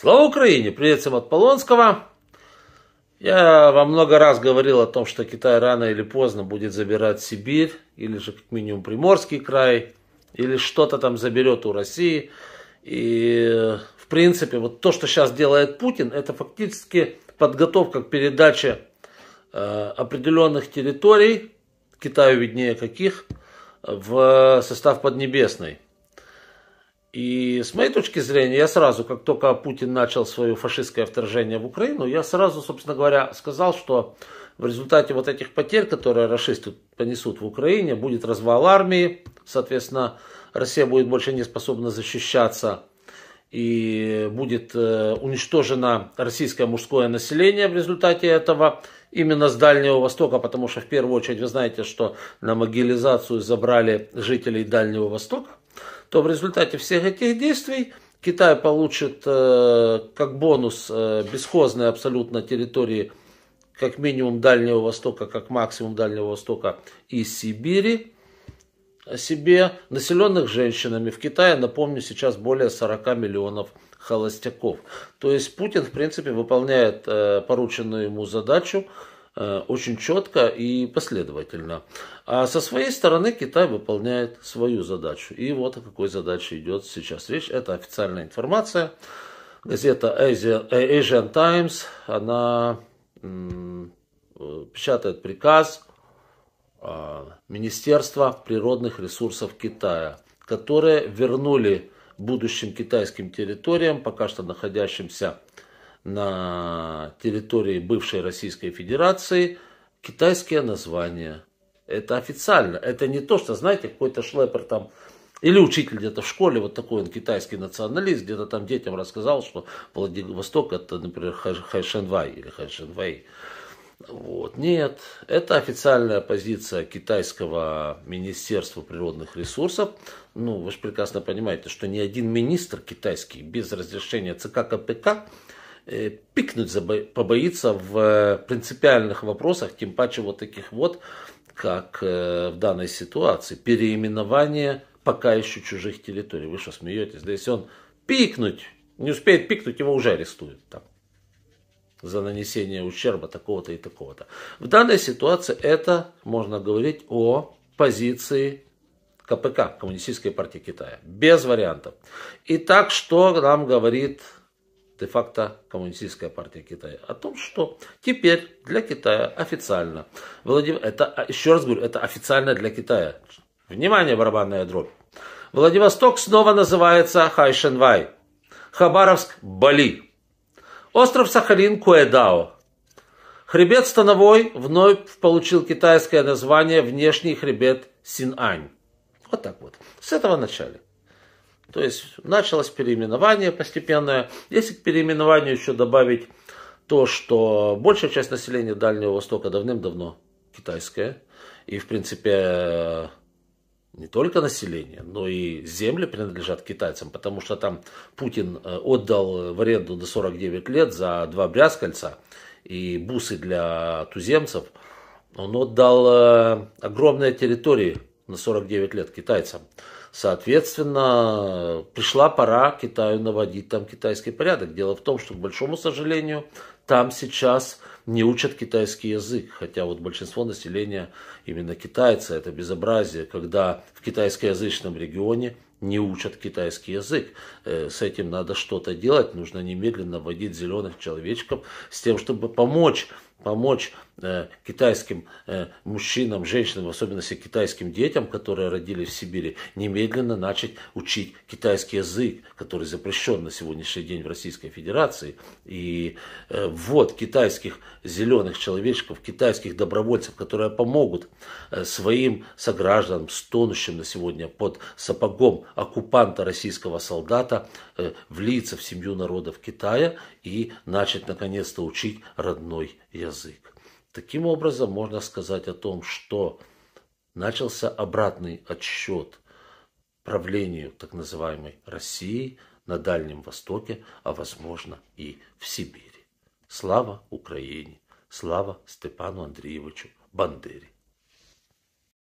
Слава Украине! Привет всем от Полонского. Я вам много раз говорил о том, что Китай рано или поздно будет забирать Сибирь, или же как минимум Приморский край, или что-то там заберет у России. И в принципе, вот то, что сейчас делает Путин, это фактически подготовка к передаче э, определенных территорий, Китаю виднее каких, в состав Поднебесной. И с моей точки зрения, я сразу, как только Путин начал свое фашистское вторжение в Украину, я сразу, собственно говоря, сказал, что в результате вот этих потерь, которые расисты понесут в Украине, будет развал армии, соответственно, Россия будет больше не способна защищаться, и будет э, уничтожено российское мужское население в результате этого, именно с Дальнего Востока, потому что в первую очередь вы знаете, что на могилизацию забрали жителей Дальнего Востока, то в результате всех этих действий Китай получит э, как бонус э, бесхозные абсолютно территории как минимум Дальнего Востока, как максимум Дальнего Востока и Сибири э, себе, населенных женщинами. В Китае, напомню, сейчас более 40 миллионов холостяков. То есть Путин, в принципе, выполняет э, порученную ему задачу Э, очень четко и последовательно. А со своей стороны Китай выполняет свою задачу. И вот о какой задаче идет сейчас речь. Это официальная информация. Газета Asian, Times, она э, печатает приказ а, Министерства природных ресурсов Китая, которые вернули будущим китайским территориям, пока что находящимся на территории бывшей Российской Федерации китайские названия. Это официально. Это не то, что, знаете, какой-то шлепер там или учитель где-то в школе, вот такой он китайский националист, где-то там детям рассказал, что Владивосток это, например, Хайшенвай или Хайшенвай. Вот. Нет, это официальная позиция китайского Министерства природных ресурсов. Ну, вы же прекрасно понимаете, что ни один министр китайский без разрешения ЦК КПК Э, пикнуть побоится в э, принципиальных вопросах, тем паче вот таких вот, как э, в данной ситуации, переименование пока еще чужих территорий. Вы что, смеетесь? Да если он пикнуть, не успеет пикнуть, его уже арестуют там за нанесение ущерба такого-то и такого-то. В данной ситуации это можно говорить о позиции КПК, Коммунистической партии Китая. Без вариантов. Итак, что нам говорит де-факто Коммунистическая партия Китая. О том, что теперь для Китая официально, Владимир, это, а, еще раз говорю, это официально для Китая. Внимание, барабанная дробь. Владивосток снова называется Хайшенвай. Хабаровск – Бали. Остров Сахалин – Куэдао. Хребет Становой вновь получил китайское название «Внешний хребет Синань». Вот так вот. С этого начали. То есть началось переименование постепенное. Если к переименованию еще добавить то, что большая часть населения Дальнего Востока давным-давно китайская, и в принципе не только население, но и земли принадлежат китайцам, потому что там Путин э, отдал в аренду до 49 лет за два брязкальца и бусы для туземцев. Он отдал э, огромные территории на 49 лет китайцам. Соответственно, пришла пора Китаю наводить там китайский порядок. Дело в том, что, к большому сожалению, там сейчас не учат китайский язык. Хотя вот большинство населения именно китайцы. Это безобразие, когда в китайскоязычном регионе не учат китайский язык. Э, с этим надо что-то делать. Нужно немедленно вводить зеленых человечков с тем, чтобы помочь помочь э, китайским э, мужчинам, женщинам, в особенности китайским детям, которые родились в Сибири, немедленно начать учить китайский язык, который запрещен на сегодняшний день в Российской Федерации. И э, вот китайских зеленых человечков, китайских добровольцев, которые помогут э, своим согражданам, стонущим на сегодня под сапогом оккупанта российского солдата, э, влиться в семью народов Китая и начать наконец-то учить родной язык. Таким образом, можно сказать о том, что начался обратный отсчет правлению так называемой России на Дальнем Востоке, а возможно и в Сибири. Слава Украине! Слава Степану Андреевичу Бандере!